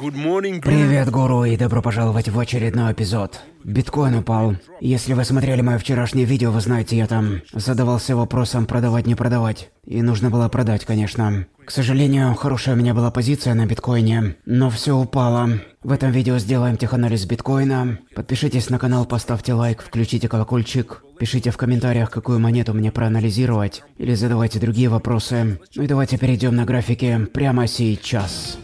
Привет, гуру, и добро пожаловать в очередной эпизод. Биткоин упал. Если вы смотрели мое вчерашнее видео, вы знаете, я там задавался вопросом продавать, не продавать. И нужно было продать, конечно. К сожалению, хорошая у меня была позиция на биткоине, но все упало. В этом видео сделаем теханализ биткоина. Подпишитесь на канал, поставьте лайк, включите колокольчик. Пишите в комментариях, какую монету мне проанализировать, или задавайте другие вопросы. Ну и давайте перейдем на графики прямо сейчас.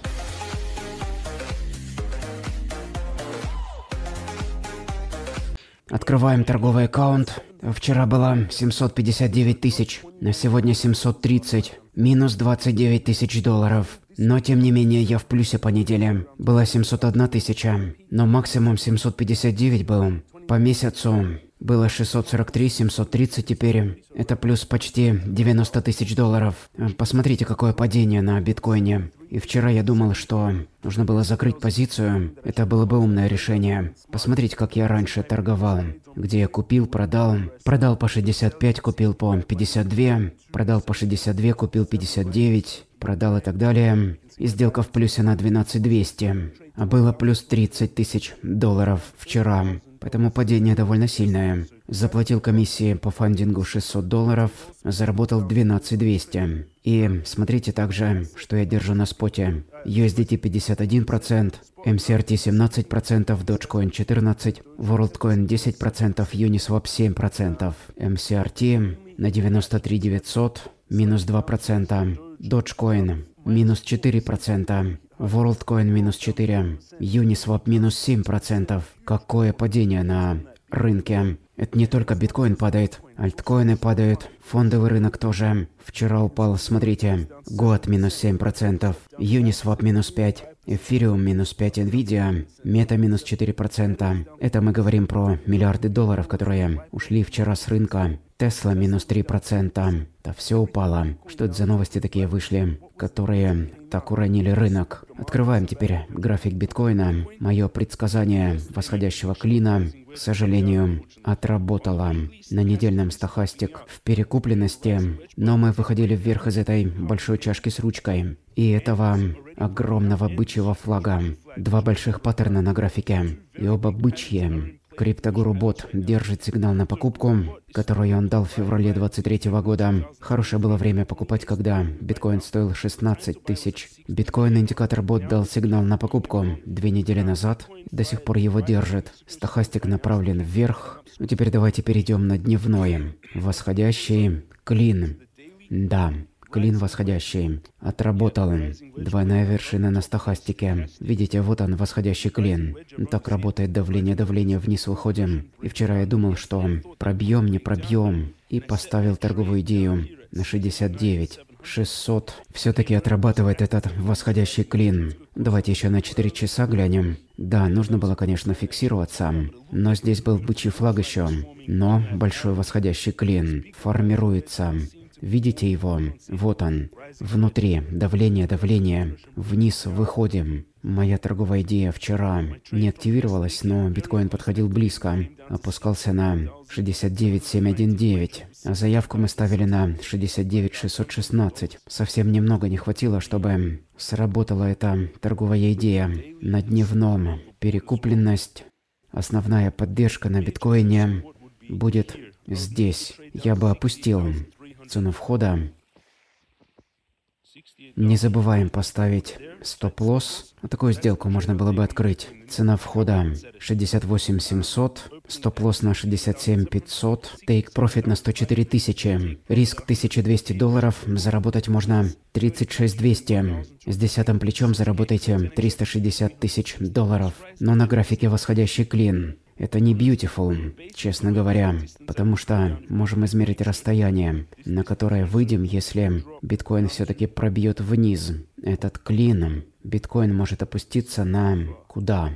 Открываем торговый аккаунт. Вчера было 759 тысяч, на сегодня 730. Минус 29 тысяч долларов. Но тем не менее я в плюсе по неделе. Было 701 тысяча, но максимум 759 был. По месяцу было 643, 730 теперь. Это плюс почти 90 тысяч долларов. Э, посмотрите, какое падение на биткоине. И вчера я думал, что нужно было закрыть позицию. Это было бы умное решение. Посмотрите, как я раньше торговал. Где я купил, продал. Продал по 65, купил по 52. Продал по 62, купил 59. Продал и так далее. И сделка в плюсе на 12200. А было плюс 30 тысяч долларов вчера. Поэтому падение довольно сильное. Заплатил комиссии по фандингу 600 долларов, заработал 12 200. И смотрите также, что я держу на споте. USDT 51%, MCRT 17%, Dogecoin 14%, WorldCoin 10%, Uniswap 7%, MCRT на 93 900, минус 2%, Dogecoin минус 4%, WorldCoin минус 4, Uniswap минус 7%. Какое падение на рынке. Это не только биткоин падает, альткоины падают, фондовый рынок тоже. Вчера упал, смотрите, год минус 7%, Uniswap минус 5, Эфириум минус 5, Nvidia, Мета минус 4%. Это мы говорим про миллиарды долларов, которые ушли вчера с рынка. Тесла минус 3%. Да все упало. Что это за новости такие вышли, которые так уронили рынок? Открываем теперь график биткоина. Мое предсказание восходящего клина, к сожалению, отработало. На недельном стахастик в перекупленности. Но мы выходили вверх из этой большой чашки с ручкой. И этого огромного бычьего флага. Два больших паттерна на графике. И оба бычьи. Криптогуру Бот держит сигнал на покупку, который он дал в феврале 23 года. Хорошее было время покупать, когда биткоин стоил 16 тысяч. Биткоин-индикатор Бот дал сигнал на покупку две недели назад. До сих пор его держит. Стохастик направлен вверх. Ну, теперь давайте перейдем на дневное. Восходящий клин. Да, клин восходящий. Отработал. Двойная вершина на стахастике. Видите, вот он, восходящий клин. Так работает давление, давление, вниз выходим. И вчера я думал, что пробьем, не пробьем. И поставил торговую идею на 69. 600. Все-таки отрабатывает этот восходящий клин. Давайте еще на 4 часа глянем. Да, нужно было, конечно, фиксироваться. Но здесь был бычий флаг еще. Но большой восходящий клин формируется. Видите его? Вот он. Внутри. Давление, давление. Вниз выходим. Моя торговая идея вчера не активировалась, но биткоин подходил близко. Опускался на 69719. А заявку мы ставили на 69616. Совсем немного не хватило, чтобы сработала эта торговая идея. На дневном перекупленность, основная поддержка на биткоине будет здесь. Я бы опустил цену входа. Не забываем поставить стоп-лосс. Такую сделку можно было бы открыть. Цена входа 68 700, стоп-лосс на 67 500, тейк-профит на 104 тысячи, риск 1200 долларов, заработать можно 36 200. С десятым плечом заработайте 360 тысяч долларов, но на графике восходящий клин. Это не beautiful, честно говоря, потому что можем измерить расстояние, на которое выйдем, если биткоин все-таки пробьет вниз этот клин. Биткоин может опуститься на куда?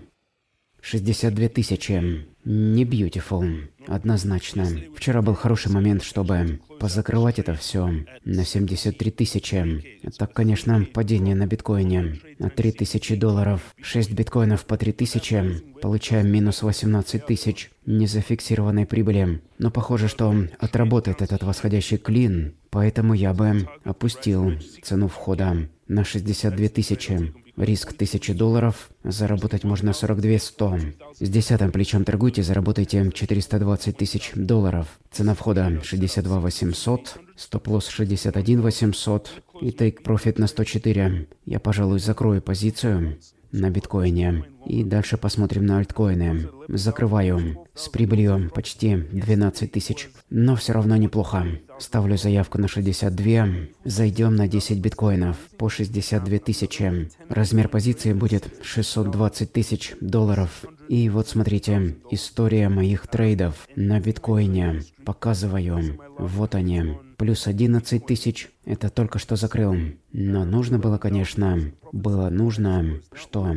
62 тысячи. Не beautiful, однозначно. Вчера был хороший момент, чтобы позакрывать это все на 73 тысячи. Так, конечно, падение на биткоине. На 3 тысячи долларов. 6 биткоинов по 3 тысячи. Получаем минус 18 тысяч незафиксированной прибыли. Но похоже, что отработает этот восходящий клин. Поэтому я бы опустил цену входа на 62 тысячи. Риск 1000 долларов. Заработать можно 42 100. С десятым плечом торгуйте, заработайте 420 тысяч долларов. Цена входа 62 800, стоп-лосс 61 800 и тейк-профит на 104. Я, пожалуй, закрою позицию на биткоине. И дальше посмотрим на альткоины. Закрываю. С прибылью почти 12 тысяч. Но все равно неплохо. Ставлю заявку на 62. Зайдем на 10 биткоинов. По 62 тысячи. Размер позиции будет 620 тысяч долларов. И вот смотрите, история моих трейдов на биткоине. Показываю. Вот они. Плюс 11 тысяч. Это только что закрыл. Но нужно было, конечно, было нужно, что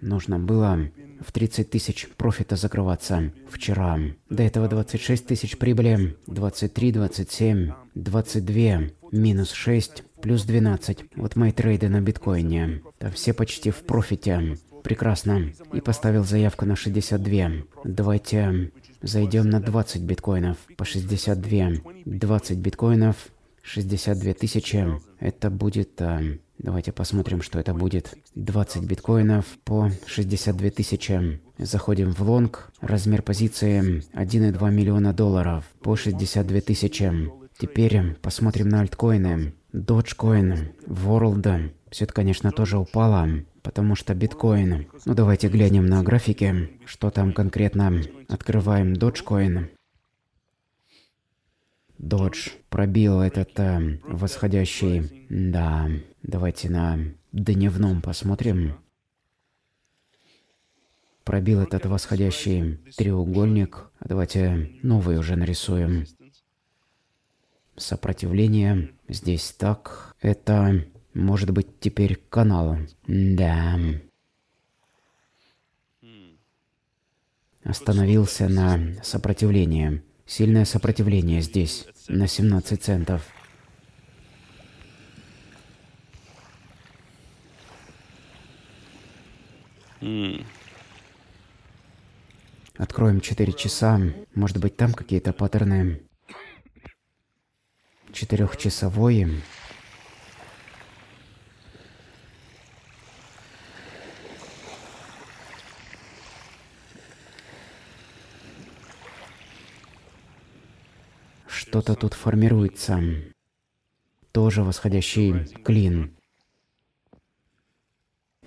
Нужно было в 30 тысяч профита закрываться вчера. До этого 26 тысяч прибыли, 23, 27, 22, минус 6, плюс 12. Вот мои трейды на биткоине. Там все почти в профите. Прекрасно. И поставил заявку на 62. Давайте зайдем на 20 биткоинов по 62. 20 биткоинов, 62 тысячи. Это будет... Э, Давайте посмотрим, что это будет. 20 биткоинов по 62 тысячи. Заходим в лонг. Размер позиции 1,2 миллиона долларов по 62 тысячи. Теперь посмотрим на альткоины. Dogecoin, World. Все это, конечно, тоже упало, потому что биткоин. Ну давайте глянем на графике, что там конкретно. Открываем Dogecoin. Додж пробил этот э, восходящий... Да, давайте на дневном посмотрим. Пробил этот восходящий треугольник. Давайте новый уже нарисуем. Сопротивление. Здесь так. Это может быть теперь канал. Да. Остановился на сопротивлении. Сильное сопротивление здесь, на 17 центов. Откроем 4 часа. Может быть, там какие-то паттерны четырехчасовой что-то тут формируется. Тоже восходящий клин.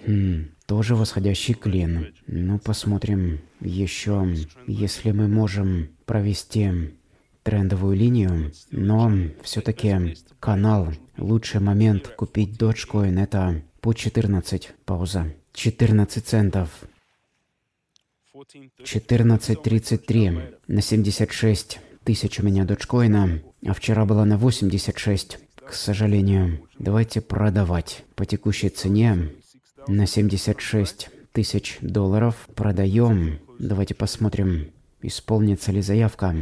Хм, тоже восходящий клин. Ну, посмотрим еще, если мы можем провести трендовую линию, но все-таки канал. Лучший момент купить Dogecoin это по 14, пауза. 14 центов. 14.33 на 76 тысяч у меня доджкоина, а вчера была на 86. К сожалению, давайте продавать по текущей цене на 76 тысяч долларов. Продаем. Давайте посмотрим, исполнится ли заявка.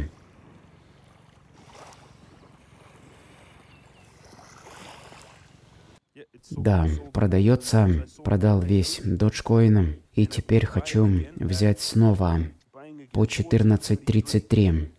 Да, продается. Продал весь доджкоин. И теперь хочу взять снова по 14.33.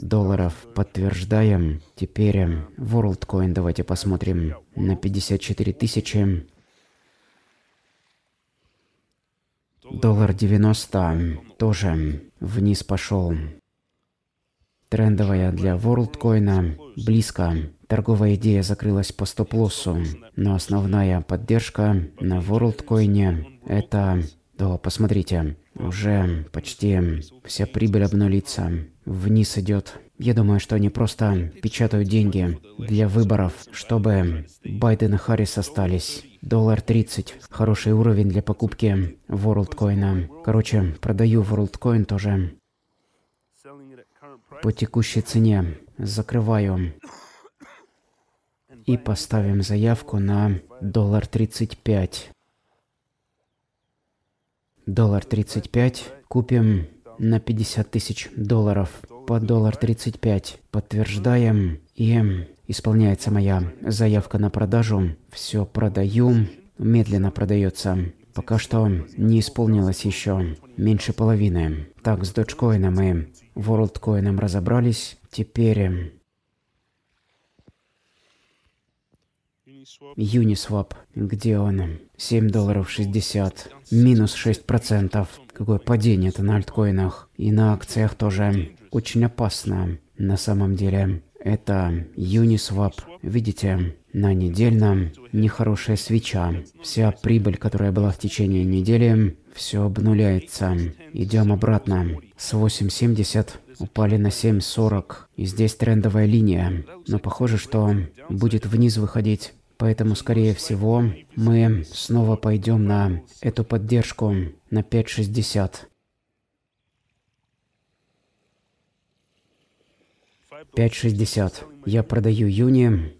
долларов. Подтверждаем. Теперь э, WorldCoin давайте посмотрим на 54 тысячи. Доллар 90 э, тоже вниз пошел. Трендовая для WorldCoin близко. Торговая идея закрылась по стоп-лоссу, но основная поддержка на WorldCoin это... Да, посмотрите, уже почти вся прибыль обнулится. Вниз идет. Я думаю, что они просто печатают деньги для выборов, чтобы Байден и Харрис остались. Доллар 30. Хороший уровень для покупки WorldCoin. Короче, продаю WorldCoin тоже. По текущей цене. Закрываю. И поставим заявку на доллар 35. Доллар 35. Купим на 50 тысяч долларов по доллар 35. Подтверждаем. И исполняется моя заявка на продажу. Все продаю. Медленно продается. Пока что не исполнилось еще меньше половины. Так, с доджкоином и ворлдкоином разобрались. Теперь Uniswap, где он? 7 долларов 60, минус 6 процентов. Какое падение это на альткоинах. И на акциях тоже. Очень опасно, на самом деле. Это Uniswap. Видите, на недельном нехорошая свеча. Вся прибыль, которая была в течение недели, все обнуляется. Идем обратно. С 8.70 упали на 7.40. И здесь трендовая линия. Но похоже, что будет вниз выходить. Поэтому, скорее всего, мы снова пойдем на эту поддержку на 5.60. 5.60. Я продаю Юни.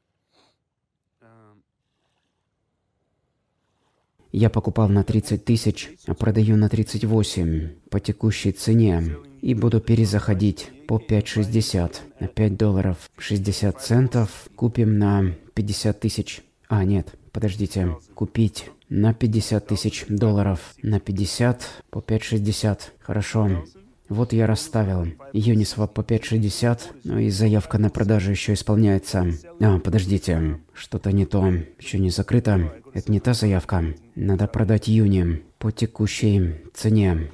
Я покупал на 30 тысяч, а продаю на 38 по текущей цене. И буду перезаходить по 5.60 на 5 долларов 60 центов. Купим на 50 тысяч. А, нет, подождите. Купить на 50 тысяч долларов. На 50 по 5,60. Хорошо. Вот я расставил. Uniswap по 5.60, ну и заявка на продажу еще исполняется. А, подождите, что-то не то, еще не закрыто. Это не та заявка. Надо продать Юни по текущей цене.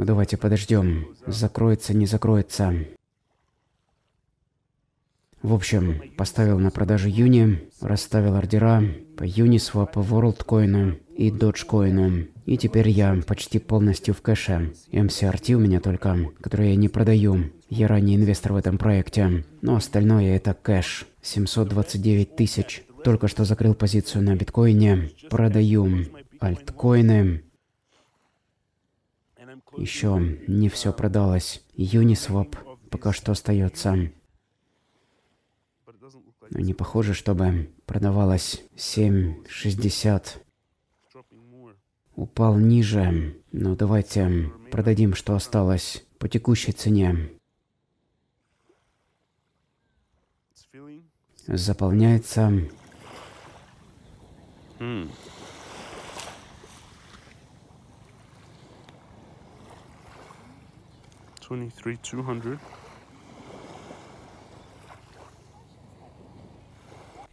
Ну давайте подождем. Закроется, не закроется. В общем, поставил на продажу Юни, расставил ордера по Uniswap, WorldCoin и Dogecoin. И теперь я почти полностью в кэше. MCRT у меня только, который я не продаю. Я ранний инвестор в этом проекте. Но остальное это кэш. 729 тысяч. Только что закрыл позицию на биткоине. Продаю альткоины еще не все продалось. Uniswap пока что остается. Но не похоже, чтобы продавалось 7.60. Упал ниже. Но ну, давайте продадим, что осталось по текущей цене. Заполняется. Хм. Ну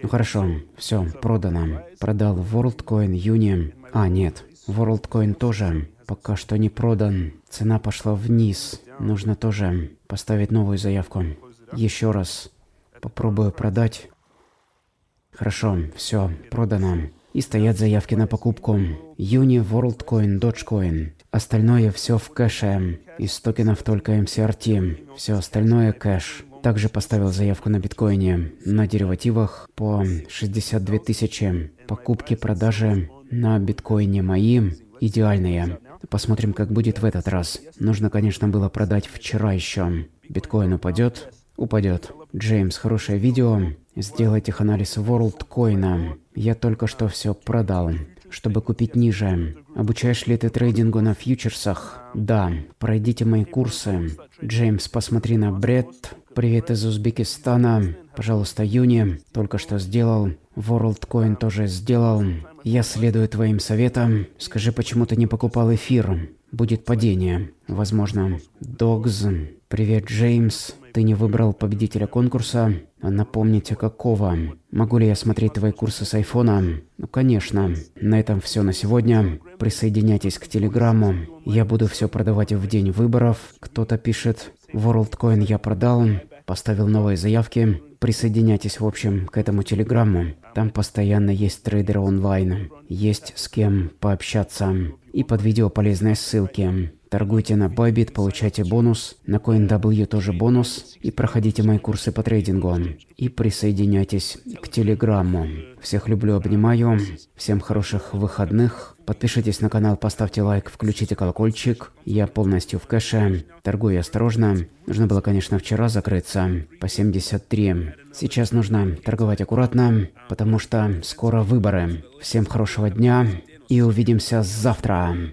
хорошо, все, продано. Продал WorldCoin Union. А, нет, WorldCoin тоже пока что не продан. Цена пошла вниз. Нужно тоже поставить новую заявку. Еще раз попробую продать. Хорошо, все, продано и стоят заявки на покупку. Юни, WorldCoin, Dogecoin. Остальное все в кэше. Из токенов только MCRT. Все остальное кэш. Также поставил заявку на биткоине. На деривативах по 62 тысячи. Покупки-продажи на биткоине мои идеальные. Посмотрим, как будет в этот раз. Нужно, конечно, было продать вчера еще. Биткоин упадет? Упадет. Джеймс, хорошее видео сделать их анализ WorldCoin. Я только что все продал, чтобы купить ниже. Обучаешь ли ты трейдингу на фьючерсах? Да. Пройдите мои курсы. Джеймс, посмотри на Бред. Привет из Узбекистана. Пожалуйста, Юни. Только что сделал. WorldCoin тоже сделал. Я следую твоим советам. Скажи, почему ты не покупал эфир? Будет падение. Возможно. Догз. Привет, Джеймс. Ты не выбрал победителя конкурса. А напомните, какого? Могу ли я смотреть твои курсы с айфона? Ну, конечно. На этом все на сегодня. Присоединяйтесь к Телеграмму. Я буду все продавать в день выборов. Кто-то пишет, WorldCoin я продал, поставил новые заявки. Присоединяйтесь, в общем, к этому Телеграмму. Там постоянно есть трейдеры онлайн. Есть с кем пообщаться. И под видео полезные ссылки. Торгуйте на Bybit, получайте бонус, на CoinW тоже бонус, и проходите мои курсы по трейдингу. И присоединяйтесь к Телеграмму. Всех люблю, обнимаю, всем хороших выходных. Подпишитесь на канал, поставьте лайк, включите колокольчик. Я полностью в кэше, торгую осторожно. Нужно было, конечно, вчера закрыться по 73. Сейчас нужно торговать аккуратно, потому что скоро выборы. Всем хорошего дня и увидимся завтра.